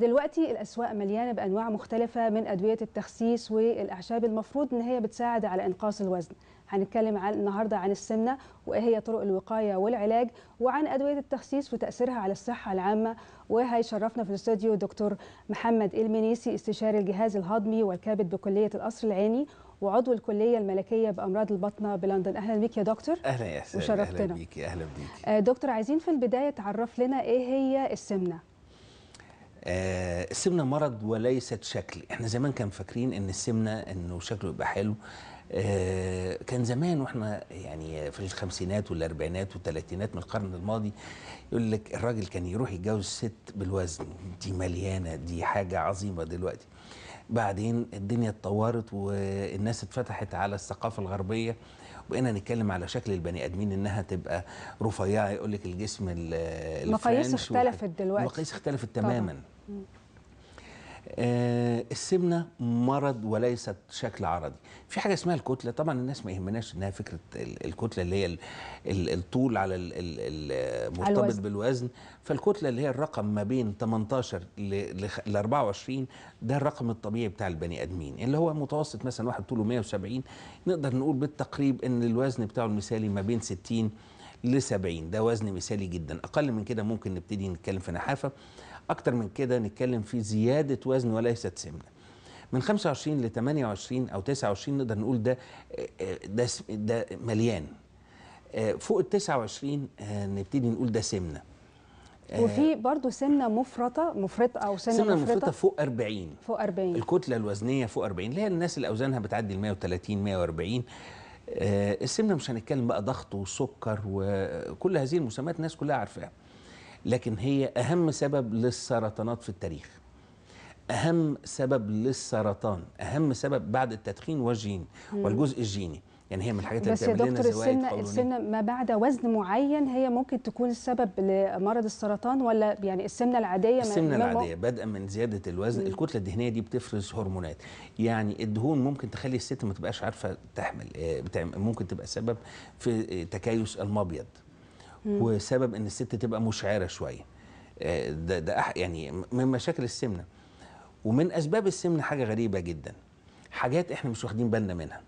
دلوقتي الأسواق مليانة بأنواع مختلفة من أدوية التخسيس والأعشاب المفروض إن هي بتساعد على إنقاص الوزن هنتكلم عن النهاردة عن السمنة وايه هي طرق الوقاية والعلاج وعن أدوية التخسيس وتأثيرها على الصحة العامة وهيشرفنا في الاستوديو دكتور محمد المنيسي استشاري الجهاز الهضمي والكبد بكلية القصر العيني وعضو الكليه الملكيه بامراض البطنه بلندن اهلا بيك يا دكتور اهلا يا سيدي وشرفتنا اهلا بيك اهلا بيك آه، دكتور عايزين في البدايه تعرف لنا ايه هي السمنه آه السمنه مرض وليست شكل احنا زمان كان فاكرين ان السمنه انه شكله يبقى حلو آه كان زمان واحنا يعني في الخمسينات والاربعينات والثلاثينات من القرن الماضي يقول لك الراجل كان يروح يتجوز ست بالوزن دي مليانه دي حاجه عظيمه دلوقتي بعدين الدنيا اتطورت والناس اتفتحت على الثقافه الغربيه وبقينا نتكلم على شكل البني ادمين انها تبقى رفيعه يقول لك الجسم المقاييس اختلفت دلوقتي المقاييس اختلفت تماما طبعا. آه السمنه مرض وليست شكل عرضي في حاجه اسمها الكتله طبعا الناس ما يهمناش انها فكره الكتله اللي هي الطول على المرتبط بالوزن فالكتله اللي هي الرقم ما بين 18 ل 24 ده الرقم الطبيعي بتاع البني ادمين اللي هو متوسط مثلا واحد طوله 170 نقدر نقول بالتقريب ان الوزن بتاعه المثالي ما بين 60 ل 70 ده وزن مثالي جدا اقل من كده ممكن نبتدي نتكلم في نحافه اكتر من كده نتكلم في زياده وزن وليست سمنه من 25 ل 28 او 29 نقدر نقول ده ده ده مليان آه، فوق ال 29 آه، نبتدي نقول ده سمنه آه، وفي برضه سمنه مفرطه مفرطه او سمنه, سمنة مفرطه, مفرطة فوق 40 فوق 40 الكتله الوزنيه فوق 40 اللي هي الناس اللي اوزانها بتعدي ال 130 140 السمنه مش هنتكلم بقى ضغط وسكر وكل هذه المسميات الناس كلها عارفاها لكن هي أهم سبب للسرطانات في التاريخ أهم سبب للسرطان أهم سبب بعد التدخين والجين والجزء الجيني يعني هي من الحاجات اللي بتعمل لنا بس يا دكتور السن ما بعد وزن معين هي ممكن تكون سبب لمرض السرطان ولا يعني السمنه العاديه السمنه العاديه بدءا من زياده الوزن مم. الكتله الدهنيه دي بتفرز هرمونات يعني الدهون ممكن تخلي الست ما تبقاش عارفه تحمل آه، ممكن تبقى سبب في آه، تكيس المبيض مم. وسبب ان الست تبقى مشعره شويه آه، ده ده يعني من مشاكل السمنه ومن اسباب السمنه حاجه غريبه جدا حاجات احنا مش واخدين بالنا منها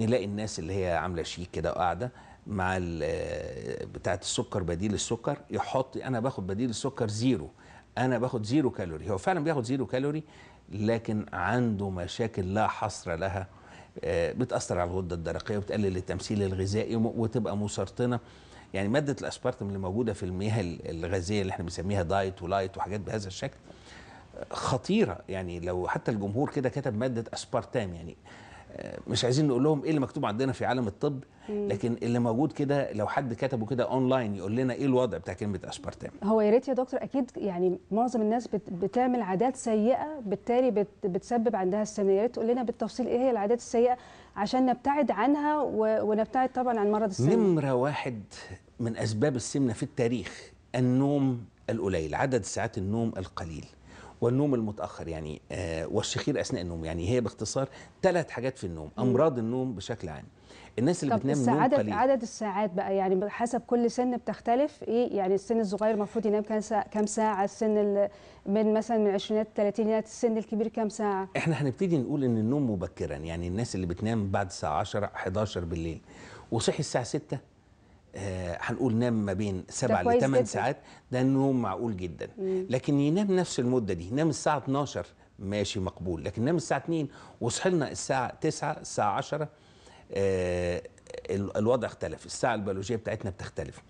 نلاقي الناس اللي هي عامله شيك كده وقاعده مع آه، بتاعه السكر بديل السكر يحط انا باخد بديل السكر زيرو انا باخد زيرو كالوري هو فعلا بياخد زيرو كالوري لكن عنده مشاكل لا حصر لها آه، بتاثر على الغده الدرقيه وبتقلل التمثيل الغذائي وتبقى مسرطنه يعني ماده الاسبارتم اللي موجوده في المياه الغازيه اللي احنا بنسميها دايت ولايت وحاجات بهذا الشكل خطيره يعني لو حتى الجمهور كده كتب ماده اسبارتام يعني آه، مش عايزين نقول لهم ايه اللي مكتوب عندنا في عالم الطب لكن اللي موجود كده لو حد كتبه كده اونلاين يقول لنا ايه الوضع بتاع كلمه اسبرتام هو يا ريت يا دكتور اكيد يعني معظم الناس بتعمل عادات سيئه بالتالي بتسبب عندها السمنه يا ريت تقول لنا بالتفصيل ايه هي العادات السيئه عشان نبتعد عنها ونبتعد طبعا عن مرض السمنه نمره واحد من اسباب السمنه في التاريخ النوم القليل عدد ساعات النوم القليل والنوم المتاخر يعني آه، والشخير اثناء النوم يعني هي باختصار ثلاث حاجات في النوم امراض النوم بشكل عام الناس اللي بتنام نوم عدد قليل عدد الساعات بقى يعني حسب كل سن بتختلف ايه يعني السن الصغير المفروض ينام كام ساعه كام ساعه السن من مثلا من العشرينات الثلاثينات السن الكبير كام ساعه احنا هنبتدي نقول ان النوم مبكرا يعني الناس اللي بتنام بعد الساعه 10 11 بالليل وصحي الساعه 6 آه، هنقول نام ما بين 7 ل 8 ساعات ده نوم معقول جدا مم. لكن ينام نفس المده دي ينام الساعه 12 ماشي مقبول لكن نام الساعه 2 لنا الساعه 9 الساعه 10 آه الوضع اختلف الساعه البيولوجيه بتاعتنا بتختلف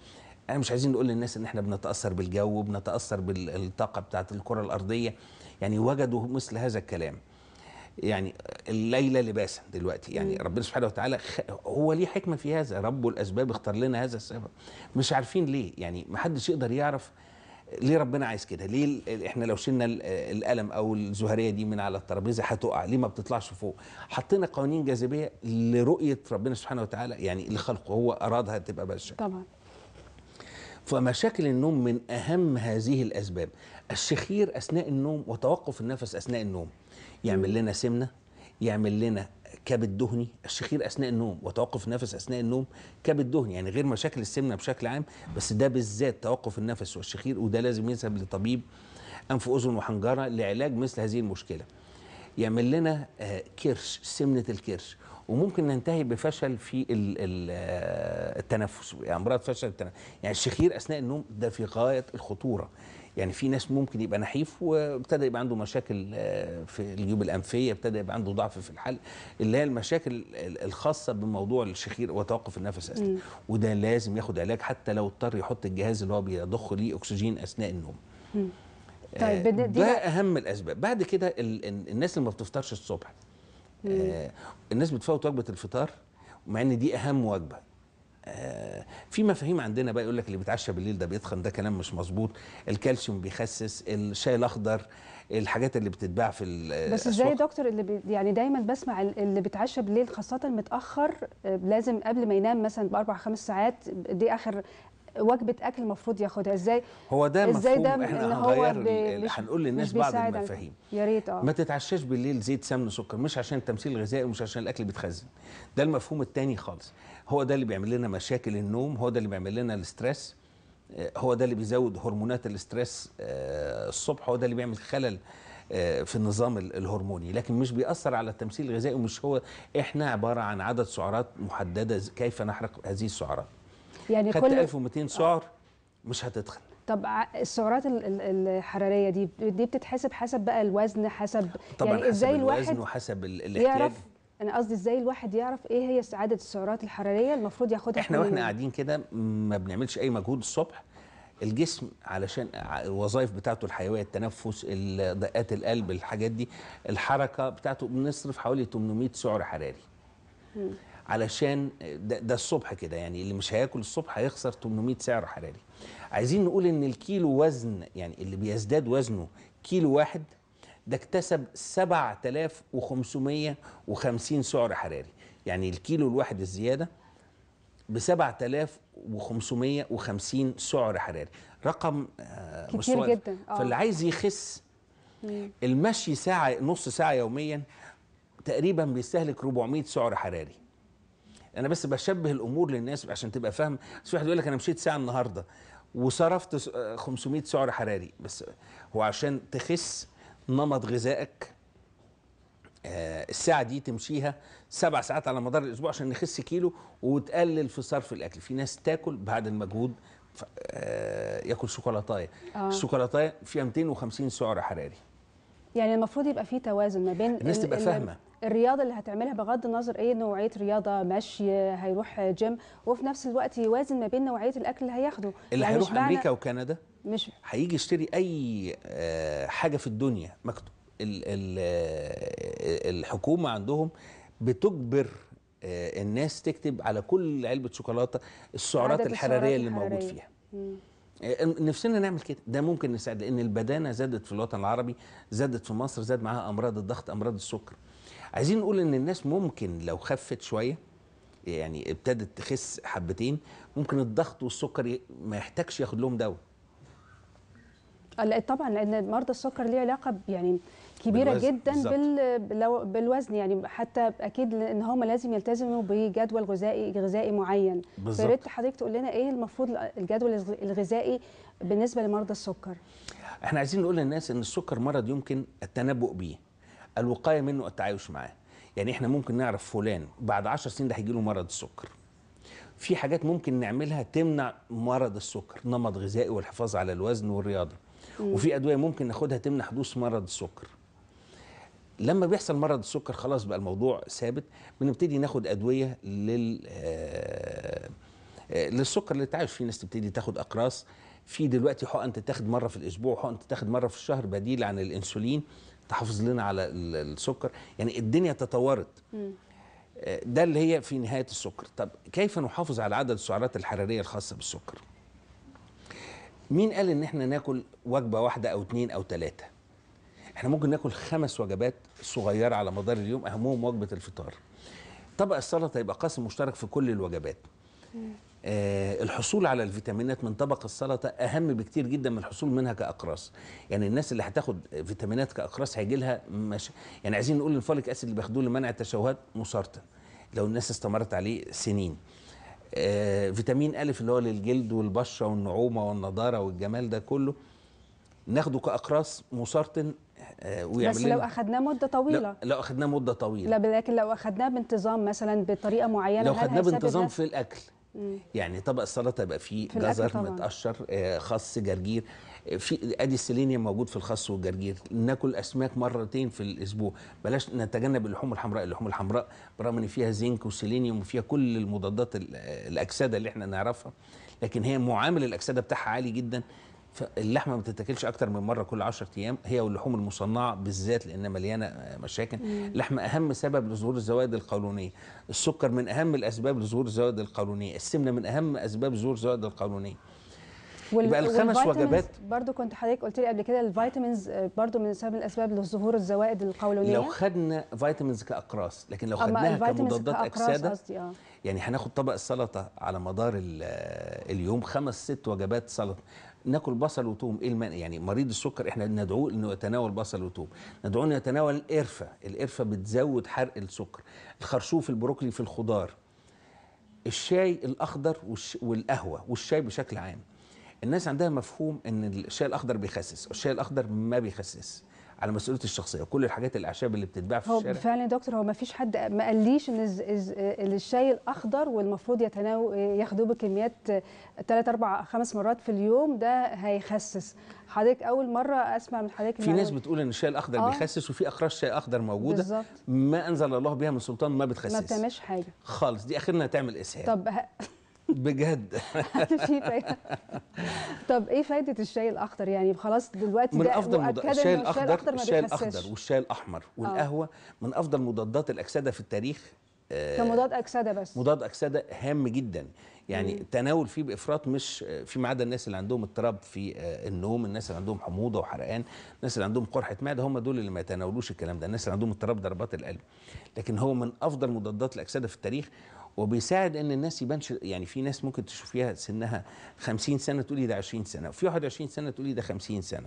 انا مش عايزين نقول للناس ان احنا بنتاثر بالجو وبنتاثر بالطاقه بتاعت الكره الارضيه يعني وجدوا مثل هذا الكلام يعني الليلة لباسا دلوقتي يعني ربنا سبحانه وتعالى هو ليه حكمة في هذا رب الأسباب اختار لنا هذا السبب مش عارفين ليه يعني محدش يقدر يعرف ليه ربنا عايز كده ليه احنا لو شلنا القلم او الزهريه دي من على الترابيزه هتقع ليه ما بتطلعش فوق حطينا قوانين جاذبيه لرؤيه ربنا سبحانه وتعالى يعني لخلقه هو ارادها تبقى بهذا طبعا فمشاكل النوم من اهم هذه الاسباب الشخير اثناء النوم وتوقف النفس اثناء النوم يعمل لنا سمنه يعمل لنا كبد دهني الشخير اثناء النوم وتوقف النفس اثناء النوم كبد دهني يعني غير مشاكل السمنه بشكل عام بس ده بالذات توقف النفس والشخير وده لازم يذهب لطبيب انف اذن وحنجره لعلاج مثل هذه المشكله يعمل لنا آه، كرش سمنه الكرش وممكن ننتهي بفشل في آه، التنفس يعني امراض فشل التنفس يعني الشخير اثناء النوم ده في غايه الخطوره يعني في ناس ممكن يبقى نحيف وابتدى يبقى عنده مشاكل آه، في الجيوب الانفيه ابتدى يبقى عنده ضعف في الحل اللي هي المشاكل الخاصه بموضوع الشخير وتوقف النفس اصلا وده لازم ياخد علاج حتى لو اضطر يحط الجهاز اللي هو بيضخ ليه اكسجين اثناء النوم آه، طيب ده اهم الاسباب بعد كده الناس اللي ما بتفطرش الصبح آه، الناس بتفوت وجبه الفطار مع ان دي اهم وجبه آه، في مفاهيم عندنا بقى يقول لك اللي بيتعشى بالليل ده بيتخن ده كلام مش مظبوط الكالسيوم بيخسس الشاي الاخضر الحاجات اللي بتتباع في آه، بس ازاي يا دكتور اللي بي يعني دايما بسمع اللي بيتعشى بالليل خاصه متاخر آه، لازم قبل ما ينام مثلا باربع خمس ساعات دي اخر وجبه اكل المفروض ياخدها ازاي هو ده ازاي ده احنا إن هنغير هنقول للناس بعض المفاهيم يا ريت اه ما تتعشاش بالليل زيت سمن سكر مش عشان التمثيل الغذائي ومش عشان الاكل بيتخزن ده المفهوم الثاني خالص هو ده اللي بيعمل لنا مشاكل النوم هو ده اللي بيعمل لنا الاسترس آه، هو ده اللي بيزود هرمونات الاسترس آه، الصبح هو ده اللي بيعمل خلل آه، في النظام الهرموني لكن مش بيأثر على التمثيل الغذائي ومش هو احنا عبارة عن عدد سعرات محددة كيف نحرق هذه السعرات يعني خدت كل 1200 سعر مش هتتخن طب السعرات الحراريه دي دي بتتحسب حسب بقى الوزن حسب طبعا يعني حسب ازاي الوزن الواحد وحسب الاحتياج يعرف انا قصدي ازاي الواحد يعرف ايه هي سعاده السعرات الحراريه المفروض ياخدها احنا واحنا قاعدين كده ما بنعملش اي مجهود الصبح الجسم علشان الوظائف بتاعته الحيويه التنفس دقات القلب الحاجات دي الحركه بتاعته بنصرف حوالي 800 سعر حراري م. علشان ده, ده الصبح كده يعني اللي مش هياكل الصبح هيخسر 800 سعر حراري عايزين نقول ان الكيلو وزن يعني اللي بيزداد وزنه كيلو واحد ده اكتسب 7550 سعر حراري يعني الكيلو الواحد الزياده ب 7550 سعر حراري رقم آه، كتير جدا آه. فاللي عايز يخس المشي ساعه نص ساعه يوميا تقريبا بيستهلك 400 سعر حراري انا بس بشبه الامور للناس عشان تبقى فاهم بس واحد يقول لك انا مشيت ساعه النهارده وصرفت 500 آه، سعر حراري بس هو عشان تخس نمط غذائك آه، الساعة دي تمشيها سبع ساعات على مدار الأسبوع عشان نخس كيلو وتقلل في صرف الأكل في ناس تاكل بعد المجهود آه، ياكل شوكولاتايه آه. الشوكولاتايه فيها 250 سعر حراري يعني المفروض يبقى في توازن ما بين الناس تبقى فاهمه الرياضه اللي هتعملها بغض النظر ايه نوعيه رياضه مشي هيروح جيم وفي نفس الوقت يوازن ما بين نوعيه الاكل اللي هياخده اللي يعني هيروح امريكا وكندا مش هيجي يشتري اي آه، حاجه في الدنيا مكتوب آه، الحكومه عندهم بتجبر آه، الناس تكتب على كل علبه شوكولاته السعرات الحراريه اللي الحرارية. موجود فيها مم. نفسنا نعمل كده ده ممكن نساعد لان البدانه زادت في الوطن العربي زادت في مصر زاد معاها امراض الضغط امراض السكر عايزين نقول ان الناس ممكن لو خفت شويه يعني ابتدت تخس حبتين ممكن الضغط والسكر ما يحتاجش ياخد لهم دواء طبعا لان مرضى السكر ليه علاقه يعني كبيره بالوزن. جدا بالزبط. بالوزن يعني حتى اكيد ان هم لازم يلتزموا بجدول غذائي غذائي معين بالظبط فيا ريت حضرتك تقول لنا ايه المفروض الجدول الغذائي بالنسبه لمرضى السكر احنا عايزين نقول للناس ان السكر مرض يمكن التنبؤ بيه الوقايه منه التعايش معاه يعني احنا ممكن نعرف فلان بعد 10 سنين ده هيجي له مرض السكر في حاجات ممكن نعملها تمنع مرض السكر نمط غذائي والحفاظ على الوزن والرياضه وفي ادويه ممكن ناخدها تمنع حدوث مرض السكر لما بيحصل مرض السكر خلاص بقى الموضوع ثابت بنبتدي ناخد ادويه لل آه، آه، للسكر اللي تعرف في ناس تبتدي تاخد اقراص في دلوقتي حقن تتاخد مره في الاسبوع وحقن تتاخد مره في الشهر بديل عن الانسولين تحافظ لنا على السكر يعني الدنيا تطورت آه، ده اللي هي في نهايه السكر طب كيف نحافظ على عدد السعرات الحراريه الخاصه بالسكر مين قال ان احنا ناكل وجبه واحده او اتنين او تلاته احنا ممكن ناكل خمس وجبات صغيره على مدار اليوم اهمهم وجبه الفطار طبق السلطه يبقى قاسم مشترك في كل الوجبات آه الحصول على الفيتامينات من طبق السلطه اهم بكتير جدا من الحصول منها كاقراص يعني الناس اللي هتاخد فيتامينات كاقراص هيجي لها مش يعني عايزين نقول الفوليك اسيد اللي بياخدوه لمنع التشوهات مسرطن لو الناس استمرت عليه سنين آه، فيتامين ألف اللي هو للجلد والبشرة والنعومة والنضارة والجمال ده كله ناخده كأقراص مسرطن آه، بس لو اخذناه مده طويله لو اخذناه مده طويله لا لكن لو اخذناه بانتظام مثلا بطريقه معينه لو اخذناه بانتظام في الاكل مم. يعني طبق السلطه يبقى فيه في جزر متقشر آه، خس جرجير في ادي السيلينيوم موجود في الخس والجرجير ناكل اسماك مرتين في الاسبوع بلاش نتجنب اللحوم الحمراء اللحوم الحمراء برغم ان فيها زنك وسيلينيوم وفيها كل المضادات الاكسده اللي احنا نعرفها لكن هي معامل الاكسده بتاعها عالي جدا فاللحمه ما بتتاكلش اكتر من مره كل 10 ايام هي واللحوم المصنعه بالذات لانها مليانه مشاكل اللحمه اهم سبب لظهور الزوائد القولونيه السكر من اهم الاسباب لظهور الزوائد القولونيه السمنه من اهم اسباب ظهور الزوائد القولونيه وال... يبقى الخمس وجبات برضو كنت حضرتك قلت لي قبل كده الفيتامينز آه، برضو من سبب الاسباب لظهور الزوائد القولونيه لو خدنا فيتامينز كاقراص لكن لو آه، خدناها كمضادات اكسده آه. يعني هناخد طبق السلطه على مدار آه، اليوم خمس ست وجبات سلطه ناكل بصل وثوم ايه المانع يعني مريض السكر احنا ندعوه انه يتناول بصل وثوم ندعوه انه يتناول القرفه القرفه بتزود حرق السكر الخرشوف البروكلي في الخضار الشاي الاخضر والقهوه والشاي بشكل عام الناس عندها مفهوم ان الشاي الاخضر بيخسس والشاي الاخضر ما بيخسس على مسؤوليه الشخصيه وكل الحاجات الاعشاب اللي بتتباع في هو الشارع فعلا يا دكتور هو ما فيش حد ما قاليش ان الشاي الاخضر والمفروض يتناول ياخدوه بكميات 3 4 5 مرات في اليوم ده هيخسس حضرتك اول مره اسمع من حضرتك في ناس بتقول ان الشاي الاخضر آه. بيخسس وفي اقراص شاي اخضر موجوده بالزبط. ما انزل الله بها من سلطان ما بتخسس ما بتعملش حاجه خالص دي اخرنا تعمل اسهال طب بجد طب ايه فايده الشاي الاخضر يعني خلاص دلوقتي من افضل مد... الشاي الاخضر الشاي الاخضر والشاي الاحمر آه. والقهوه من افضل مضادات الاكسده في التاريخ كمضاد آه، اكسده بس مضاد اكسده هام جدا يعني التناول فيه بافراط مش آه، فيما عدا الناس اللي عندهم اضطراب في النوم الناس اللي عندهم حموضه وحرقان الناس اللي عندهم قرحه معده هم دول اللي ما يتناولوش الكلام ده الناس اللي عندهم اضطراب ضربات القلب لكن هو من افضل مضادات الاكسده في التاريخ وبيساعد ان الناس يبانش يعني في ناس ممكن تشوفيها سنها 50 سنه تقولي ده 20 سنه وفي 21 سنه تقولي ده 50 سنه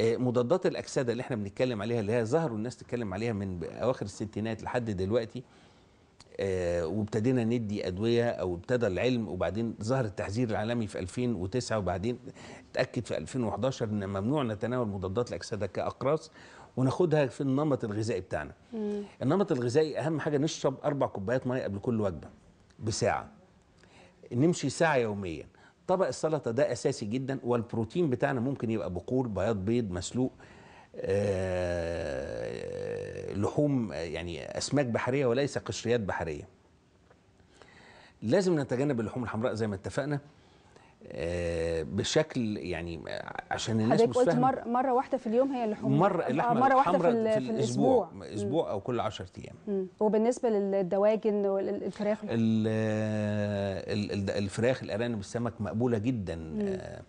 آه، مضادات الاكسده اللي احنا بنتكلم عليها اللي هي ظهروا الناس تتكلم عليها من اواخر الستينات لحد دلوقتي آه، وابتدينا ندي ادويه او ابتدى العلم وبعدين ظهر التحذير العالمي في 2009 وبعدين اتاكد في 2011 ان ممنوع نتناول مضادات الاكسده كاقراص وناخدها في النمط الغذائي بتاعنا مم. النمط الغذائي اهم حاجه نشرب اربع كوبايات ميه قبل كل وجبه بساعه نمشي ساعه يوميا طبق السلطه ده اساسي جدا والبروتين بتاعنا ممكن يبقى بقول بياض بيض مسلوق آه لحوم يعني اسماك بحريه وليس قشريات بحريه لازم نتجنب اللحوم الحمراء زي ما اتفقنا بشكل يعني عشان الناس مش قلت مر مره واحده في اليوم هي اللحوم مر اللحمه آه، مره واحده في, في, في الاسبوع اسبوع مم. او كل 10 ايام وبالنسبه للدواجن والفراخ الفراخ الارانب السمك مقبوله جدا مم. آه،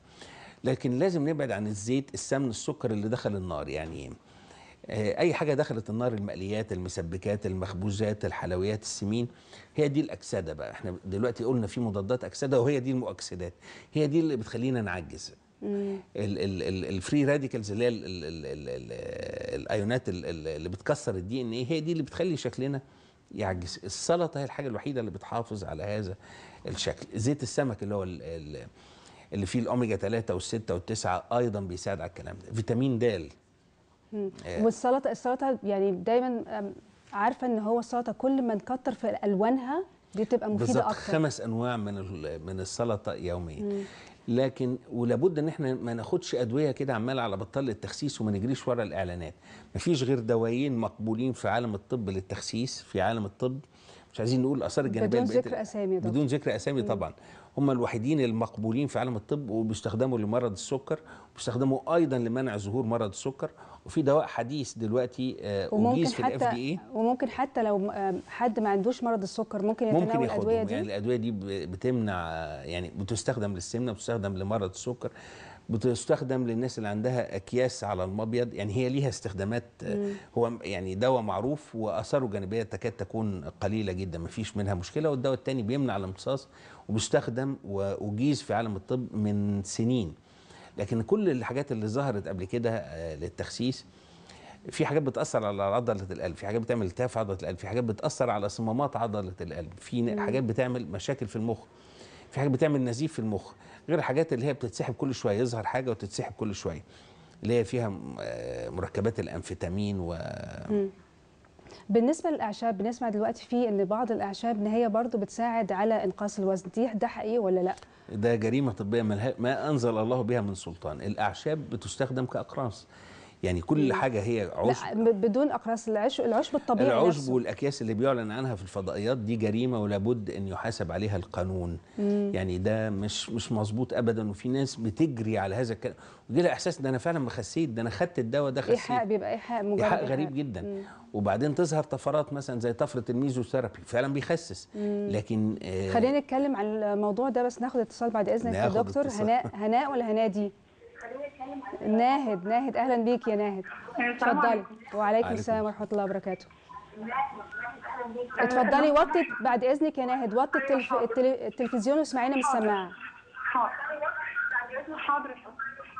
لكن لازم نبعد عن الزيت السمن السكر اللي دخل النار يعني اي حاجه دخلت النار المقليات المسبكات المخبوزات الحلويات السمين هي دي الاكسده بقى احنا دلوقتي قلنا في مضادات اكسده وهي دي المؤكسدات هي دي اللي بتخلينا نعجز الفري راديكالز اللي هي الايونات اللي بتكسر الدي ان ايه هي دي اللي بتخلي شكلنا يعجز السلطه هي الحاجه الوحيده اللي بتحافظ على هذا الشكل زيت السمك اللي هو ال ال اللي فيه الاوميجا 3 وال6 وال9 ايضا بيساعد على الكلام ده فيتامين د آه. والسلطه السلطه يعني دايما عارفه ان هو السلطه كل ما نكتر في الوانها دي تبقى مفيده اكتر خمس انواع من من السلطه يوميا مم. لكن ولابد ان احنا ما ناخدش ادويه كده عماله على بطال التخسيس وما نجريش ورا الاعلانات مفيش غير دوايين مقبولين في عالم الطب للتخسيس في عالم الطب مش عايزين نقول الاثار الجانبيه بدون ذكر اسامي طبعا بدون ذكر اسامي طبعا هم الوحيدين المقبولين في عالم الطب وبيستخدموا لمرض السكر وبيستخدموا ايضا لمنع ظهور مرض السكر وفي دواء حديث دلوقتي آه، اجيز في الاف دي اي وممكن حتى لو آه، حد ما عندوش مرض السكر ممكن يتناول ممكن يعني الادويه دي يعني الادويه دي بتمنع آه، يعني بتستخدم للسمنه بتستخدم لمرض السكر بتستخدم للناس اللي عندها اكياس على المبيض يعني هي ليها استخدامات هو يعني دواء معروف واثاره جانبيه تكاد تكون قليله جدا ما فيش منها مشكله والدواء الثاني بيمنع الامتصاص وبيستخدم واجيز في عالم الطب من سنين لكن كل الحاجات اللي ظهرت قبل كده آه، للتخسيس في حاجات بتاثر على عضله القلب في حاجات بتعمل التهاب في عضله القلب في حاجات بتاثر على صمامات عضله القلب في حاجات بتعمل مشاكل في المخ في حاجات بتعمل نزيف في المخ غير الحاجات اللي هي بتتسحب كل شويه يظهر حاجه وتتسحب كل شويه اللي هي فيها آه، مركبات الامفيتامين و م. بالنسبه للاعشاب بنسمع دلوقتي في ان بعض الاعشاب ان هي برضه بتساعد على انقاص الوزن دي ده حقيقي ولا لا ده جريمة طبية ما أنزل الله بها من سلطان الأعشاب بتستخدم كأقراص يعني كل حاجه هي عشب لا بدون اقراص العشب العشب الطبيعي العشب نفسه. والاكياس اللي بيعلن عنها في الفضائيات دي جريمه ولابد ان يحاسب عليها القانون مم. يعني ده مش مش مظبوط ابدا وفي ناس بتجري على هذا الكلام ويجي لها احساس ده انا فعلا ما خسيت ده انا خدت الدواء ده خسيت ايحاء بيبقى ايحاء مجرد ايحاء غريب إيحاء. جدا مم. وبعدين تظهر طفرات مثلا زي طفره الميزوثيرابي فعلا بيخسس مم. لكن آه خلينا نتكلم عن الموضوع ده بس ناخد اتصال بعد اذنك يا دكتور هناء هناء ولا هنادي ناهد ناهد اهلا بيك يا ناهد أيوة، اتفضلي وعليكم السلام ورحمه الله وبركاته اتفضلي وطي بعد اذنك يا ناهد وطي التلف... التلفزيون واسمعينا من السماعه حاضر حاضر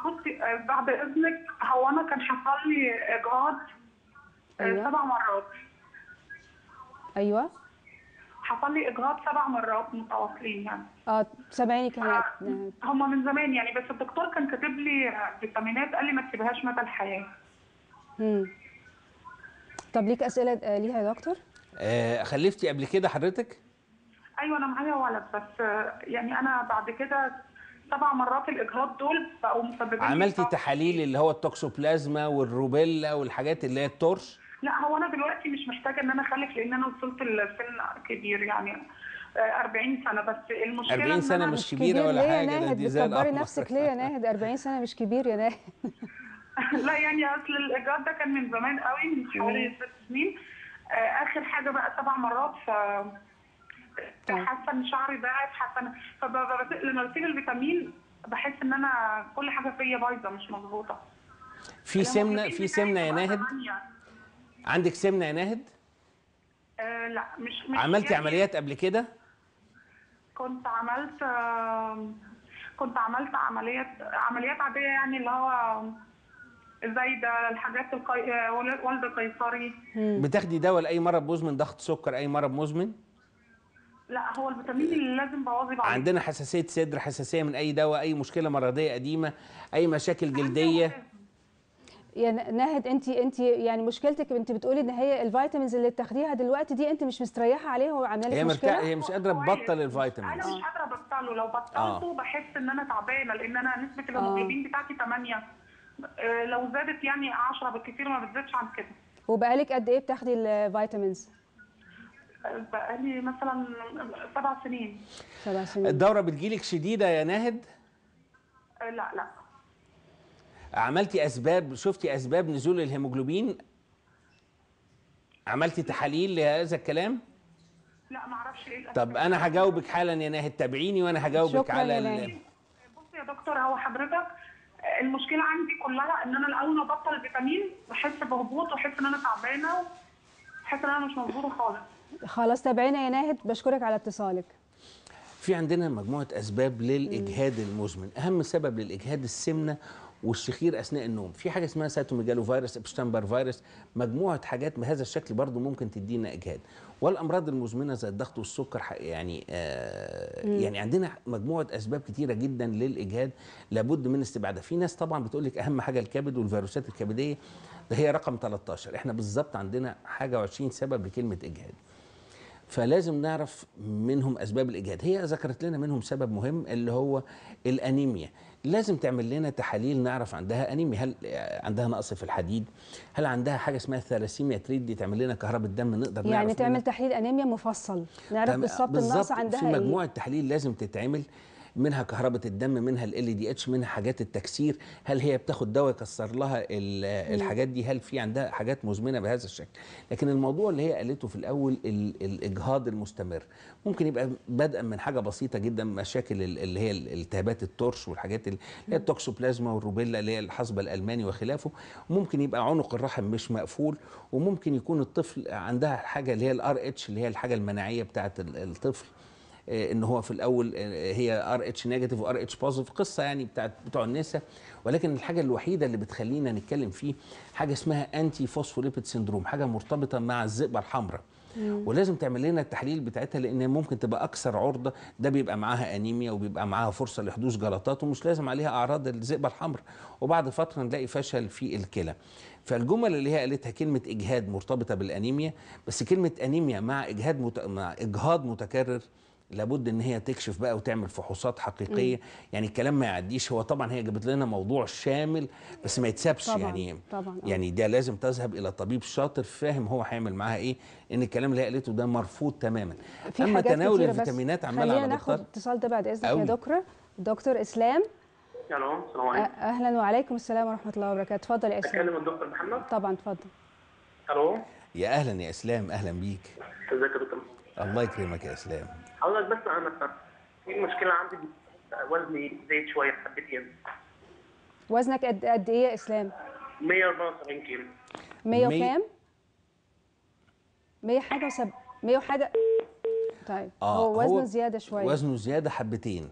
بصي آه، بعد اذنك هو انا كان حصل لي اجهاض أيوة. سبع مرات ايوه حصل لي اجهاض سبع مرات متواصلين يعني اه سامعيني كمان هم من زمان يعني بس الدكتور كان كاتب لي فيتامينات قال لي ما تسيبهاش مدى الحياه امم طب ليك اسئله آه، ليها يا دكتور آه خلفتي قبل كده حضرتك ايوه انا معايا ولد بس آه، يعني انا بعد كده سبع مرات الاجهاض دول بقوا مسببين عملتي تحاليل اللي هو التوكسوبلازما والروبيلا والحاجات اللي هي التورش لا هو انا دلوقتي مش محتاجه ان انا اخلف لان انا وصلت لسن كبير يعني 40 آه، سنه بس المشكله 40 سنه مش كبيره ولا حاجه ده دي زي بتكبري نفسك ليه يا ناهد 40 سنه مش كبير يا ناهد لا يعني اصل الايجار ده كان من زمان قوي من حوالي ست سنين آه، اخر حاجه بقى سبع مرات ف حاسه ان شعري ضعف حاسه لما بسيب الفيتامين بحس ان انا كل حاجه فيا بايظه مش مظبوطه في سمنه في سمنه يا ناهد عندك سمنه يا ناهد آه لا مش, مش عملتي يعني عمليات قبل كده كنت عملت آه كنت عملت عمليات عمليات عاديه يعني اللي هو آه، ده الحاجات القي... والد قيصري بتاخدي دواء لاي مرض مزمن ضغط سكر اي مرض مزمن لا هو الفيتامين اللي لازم بواظب عليه عندنا حساسيه صدر حساسيه من اي دواء اي مشكله مرضيه قديمه اي مشاكل جلديه يا ناهد انت انت يعني مشكلتك انت بتقولي ان هي الفيتامينز اللي بتاخديها دلوقتي دي انت مش مستريحه عليها وعامله لك مشكله هي مش قادره تبطل الفيتامينز انا مش قادره ابطله لو بطلته آه. بحس ان انا تعبانه لان انا نسبه الهيموجلوبين آه. بتاعتي 8 آه، لو زادت يعني 10 بالكثير ما بتزيدش عن كده وبقالك قد ايه بتاخدي الفيتامينز؟ بقالي مثلا سبع سنين سبع سنين الدوره بتجيلك شديده يا ناهد؟ آه، لا لا عملتي اسباب شفتي اسباب نزول الهيموجلوبين عملتي تحاليل لهذا الكلام لا ما اعرفش ايه الأسباب. طب انا هجاوبك حالا يا ناهد تابعيني وانا هجاوبك على ال... يا دكتور هو حضرتك المشكله عندي كلها ان انا الاول ما ابطل فيتامين بحس بهبوط واحس ان انا تعبانه بحس ان انا مش مظبوطه خالص خلاص تابعينا يا ناهد بشكرك على اتصالك في عندنا مجموعه اسباب للاجهاد المزمن اهم سبب للاجهاد السمنه والشخير اثناء النوم في حاجه اسمها سيتوميجالو فيروس ابشتامبر فيروس مجموعه حاجات بهذا الشكل برضو ممكن تدينا اجهاد والامراض المزمنه زي الضغط والسكر يعني آه يعني عندنا مجموعه اسباب كتيره جدا للاجهاد لابد من استبعادها في ناس طبعا بتقول لك اهم حاجه الكبد والفيروسات الكبديه ده هي رقم 13 احنا بالظبط عندنا حاجه و20 سبب لكلمه اجهاد فلازم نعرف منهم اسباب الاجهاد هي ذكرت لنا منهم سبب مهم اللي هو الانيميا لازم تعمل لنا تحاليل نعرف عندها انيميا هل عندها نقص في الحديد هل عندها حاجه اسمها ثلاسيميا تريد دي تعمل لنا كهرباء الدم نقدر يعني نعرف تعمل تحليل انيميا مفصل نعرف بالظبط النقص عندها في إيه. مجموعه ايه؟ تحاليل لازم تتعمل منها كهرباء الدم منها ال دي اتش e منها حاجات التكسير هل هي بتاخد دواء يكسر لها الحاجات دي هل في عندها حاجات مزمنه بهذا الشكل لكن الموضوع اللي هي قالته في الاول الاجهاض المستمر ممكن يبقى بدءا من حاجه بسيطه جدا مشاكل اللي هي التهابات الترش والحاجات اللي هي التوكسوبلازما والروبيلا اللي هي الحصبه الالماني وخلافه ممكن يبقى عنق الرحم مش مقفول وممكن يكون الطفل عندها حاجه اللي هي الار اتش اللي هي الحاجه المناعيه بتاعه الطفل آه، ان هو في الاول آه، آه، هي ار اتش نيجاتيف وار اتش بوزيتيف قصه يعني بتاعت بتوع النساء ولكن الحاجه الوحيده اللي بتخلينا نتكلم فيه حاجه اسمها انتي فوسفوليبيد سيندروم حاجه مرتبطه مع الذئبه الحمراء ولازم تعمل لنا التحليل بتاعتها لان ممكن تبقى اكثر عرضه ده بيبقى معاها انيميا وبيبقى معاها فرصه لحدوث جلطات ومش لازم عليها اعراض الذئبه الحمراء وبعد فتره نلاقي فشل في الكلى فالجمل اللي هي قالتها كلمه اجهاد مرتبطه بالانيميا بس كلمه انيميا مع اجهاد مت... مع اجهاض متكرر لابد ان هي تكشف بقى وتعمل فحوصات حقيقيه مم. يعني الكلام ما يعديش هو طبعا هي جابت لنا موضوع شامل بس ما يتسابش طبعًا. يعني طبعًا. آه. يعني ده لازم تذهب الى طبيب شاطر فاهم هو هيعمل معاها ايه ان الكلام اللي هي قالته ده مرفوض تماما في اما تناول الفيتامينات عمال على ناخد اتصال ده بعد اذنك يا دكتور دكتور اسلام الو السلام عليكم اهلا وعليكم السلام ورحمه الله وبركاته اتفضل يا اسلام اتكلم الدكتور محمد طبعا اتفضل الو يا اهلا يا اسلام اهلا بيك ازيك يا دكتور الله يكرمك يا اسلام اقول لك بس انا في مشكله عندي وزني زايد شويه حبتين وزنك قد قد ايه يا اسلام؟ 174 كيلو 100 وكام؟ 100 حاجه وسب 100 حاجه طيب آه هو وزنه هو زياده شويه وزنه زياده حبتين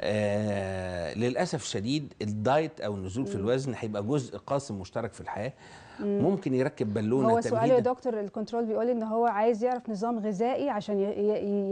آه، للاسف الشديد الدايت او النزول في الوزن هيبقى جزء قاسم مشترك في الحياه ممكن يركب بالونه هو سؤال يا دكتور الكنترول بيقول ان هو عايز يعرف نظام غذائي عشان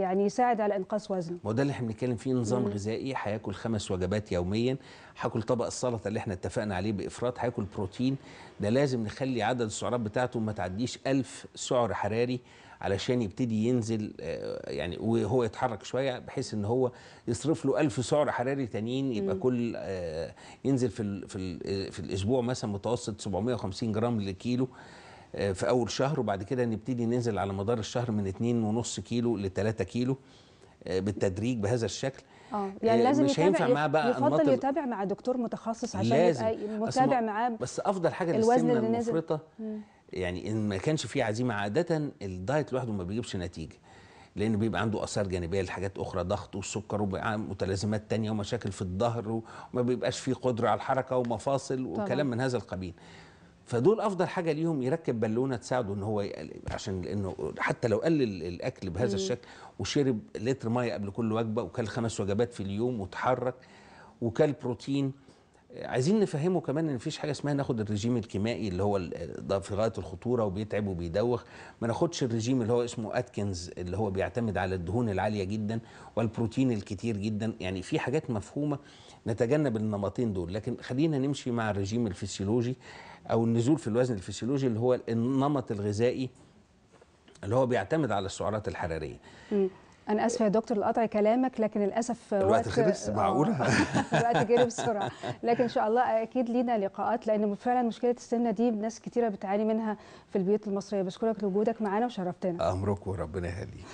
يعني يساعد على انقاص وزنه ما ده اللي احنا بنتكلم فيه نظام مم. غذائي هياكل خمس وجبات يوميا هاكل طبق السلطه اللي احنا اتفقنا عليه بافراط هياكل بروتين ده لازم نخلي عدد السعرات بتاعته ما تعديش 1000 سعر حراري علشان يبتدي ينزل آه، يعني وهو يتحرك شويه بحيث ان هو يصرف له 1000 سعر حراري تانيين يبقى مم. كل آه، ينزل في في آه، في الاسبوع مثلا متوسط 750 جرام لكيلو في اول شهر وبعد كده نبتدي ننزل على مدار الشهر من 2.5 كيلو ل 3 كيلو بالتدريج بهذا الشكل اه يعني لازم مش هينفع معاه بقى يفضل يتابع مع دكتور متخصص عشان يبقى متابع معاه بس افضل حاجه للسمنه المفرطه مم. يعني ان ما كانش فيه عزيمه عاده الدايت لوحده ما بيجيبش نتيجه لان بيبقى عنده اثار جانبيه لحاجات اخرى ضغط والسكر ومتلازمات آه، تانية ومشاكل في الظهر وما بيبقاش فيه قدره على الحركه ومفاصل وكلام طبعا. من هذا القبيل فدول افضل حاجه ليهم يركب بالونه تساعده ان هو عشان لانه حتى لو قلل الاكل بهذا مم. الشكل وشرب لتر ميه قبل كل وجبه وكل خمس وجبات في اليوم وتحرك وكل بروتين عايزين نفهمه كمان ان مفيش حاجه اسمها ناخد الرجيم الكيمائي اللي هو ده في غايه الخطوره وبيتعب وبيدوخ ما ناخدش الرجيم اللي هو اسمه اتكنز اللي هو بيعتمد على الدهون العاليه جدا والبروتين الكتير جدا يعني في حاجات مفهومه نتجنب النمطين دول لكن خلينا نمشي مع الرجيم الفسيولوجي او النزول في الوزن الفسيولوجي اللي هو النمط الغذائي اللي هو بيعتمد على السعرات الحراريه م. انا اسفه يا دكتور لقطع كلامك لكن للاسف الوقت خلص معقوله آه، الوقت جري بسرعه لكن ان شاء الله اكيد لينا لقاءات لان فعلا مشكله السمنه دي ناس كتيره بتعاني منها في البيوت المصريه بشكرك لوجودك معانا وشرفتنا امرك وربنا يهديك